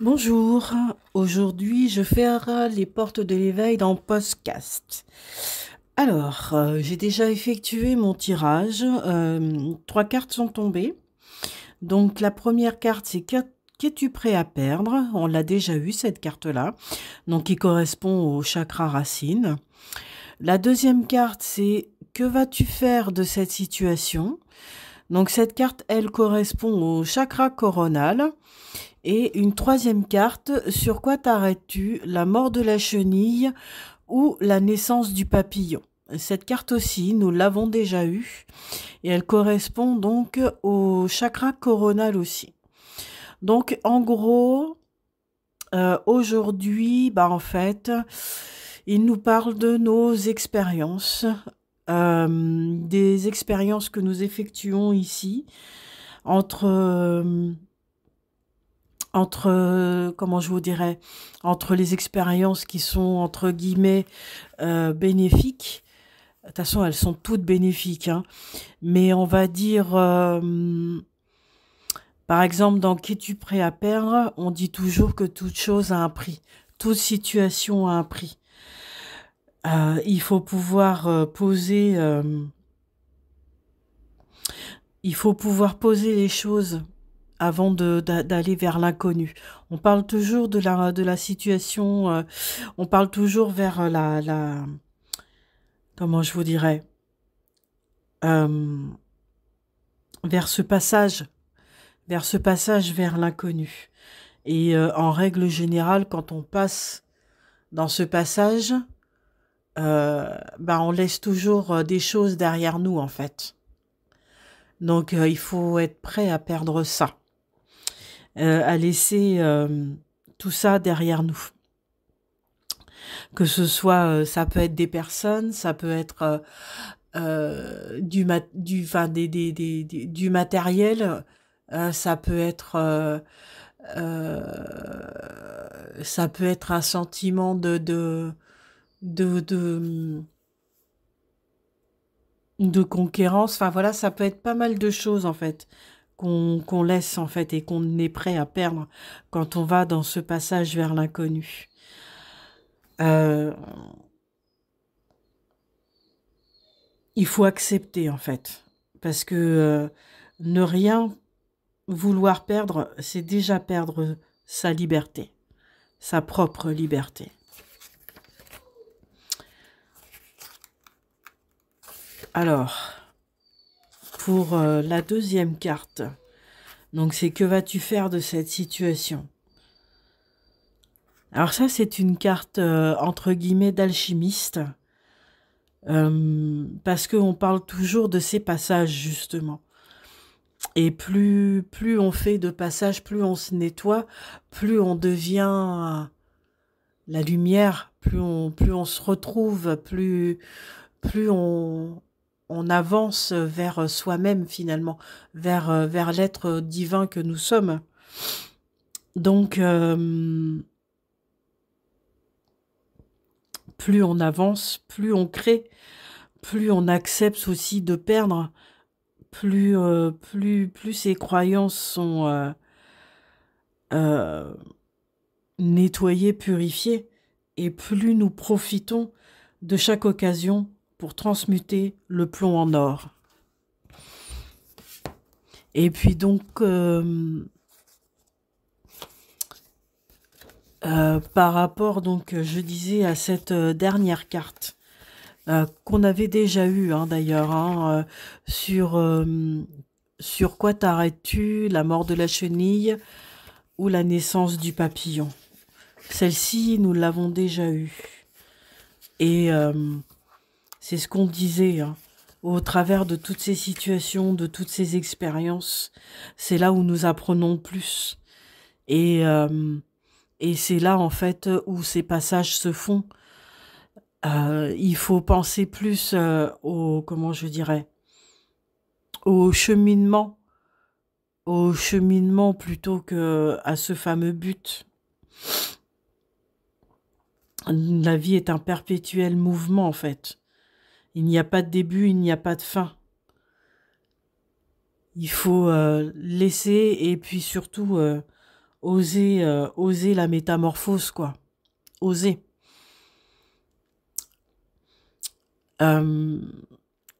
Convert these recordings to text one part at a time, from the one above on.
Bonjour, aujourd'hui je ferai les portes de l'éveil dans Postcast. Alors, euh, j'ai déjà effectué mon tirage, euh, trois cartes sont tombées. Donc la première carte c'est Qu'es-tu prêt à perdre On l'a déjà eu cette carte-là, donc qui correspond au chakra racine. La deuxième carte c'est Que vas-tu faire de cette situation donc cette carte, elle correspond au chakra coronal et une troisième carte, sur quoi t'arrêtes-tu La mort de la chenille ou la naissance du papillon cette carte aussi, nous l'avons déjà eue et elle correspond donc au chakra coronal aussi. Donc en gros, euh, aujourd'hui, bah en fait, il nous parle de nos expériences, euh, des expériences que nous effectuons ici entre euh, entre, euh, comment je vous dirais, entre les expériences qui sont, entre guillemets, euh, bénéfiques. De toute façon, elles sont toutes bénéfiques. Hein. Mais on va dire, euh, par exemple, dans Qu'es-tu prêt à perdre On dit toujours que toute chose a un prix. Toute situation a un prix. il faut pouvoir poser... il faut pouvoir poser les choses avant d'aller vers l'inconnu. On parle toujours de la, de la situation, euh, on parle toujours vers la, la comment je vous dirais, euh, vers ce passage, vers ce passage vers l'inconnu. Et euh, en règle générale, quand on passe dans ce passage, bah on laisse toujours des choses derrière nous en fait. Donc il faut être prêt à perdre ça. Euh, à laisser euh, tout ça derrière nous. Que ce soit, euh, ça peut être des personnes, ça peut être du, du, matériel, ça peut être... ça peut être un sentiment de de, de de de conquérance. Enfin voilà, ça peut être pas mal de choses en fait qu'on laisse en fait et qu'on est prêt à perdre quand on va dans ce passage vers l'inconnu. Euh, il faut accepter en fait, parce que euh, ne rien vouloir perdre, c'est déjà perdre sa liberté, sa propre liberté. Alors, pour euh, la deuxième carte. Donc c'est que vas-tu faire de cette situation Alors ça c'est une carte euh, entre guillemets d'alchimiste. Euh, parce parce on parle toujours de ces passages justement. Et plus, plus on fait de passages, plus on se nettoie, plus on devient la lumière, plus on, plus on se retrouve, plus, plus on, on avance vers euh, soi-même finalement, vers, euh, vers l'être divin que nous sommes. Donc, euh, plus on avance, plus on crée, plus on accepte aussi de perdre, plus, plus, plus ces croyances sont nettoyées, purifiées, et plus nous profitons de chaque occasion pour transmuter le plomb en or. Et puis donc, euh, euh, par rapport, donc, je disais, à cette euh, dernière carte, qu'on avait déjà eue hein, d'ailleurs, hein, sur, sur quoi t'arrêtes-tu, la mort de la chenille ou la naissance du papillon. Celle-ci, nous l'avons déjà eue. Et c'est ce qu'on disait. Hein. Au travers de toutes ces situations, de toutes ces expériences, c'est là où nous apprenons plus. Et, euh, c'est là, en fait, où ces passages se font. Euh, il faut penser plus euh, au, comment je dirais, au cheminement, au cheminement plutôt que à ce fameux but. La vie est un perpétuel mouvement, en fait. Il n'y a pas de début, il n'y a pas de fin. Il faut euh, laisser et puis surtout euh, oser, euh, oser la métamorphose, quoi. Oser.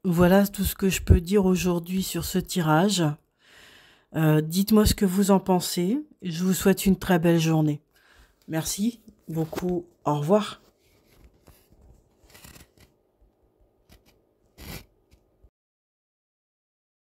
voilà tout ce que je peux dire aujourd'hui sur ce tirage. Dites-moi ce que vous en pensez. Je vous souhaite une très belle journée. Merci beaucoup. Au revoir.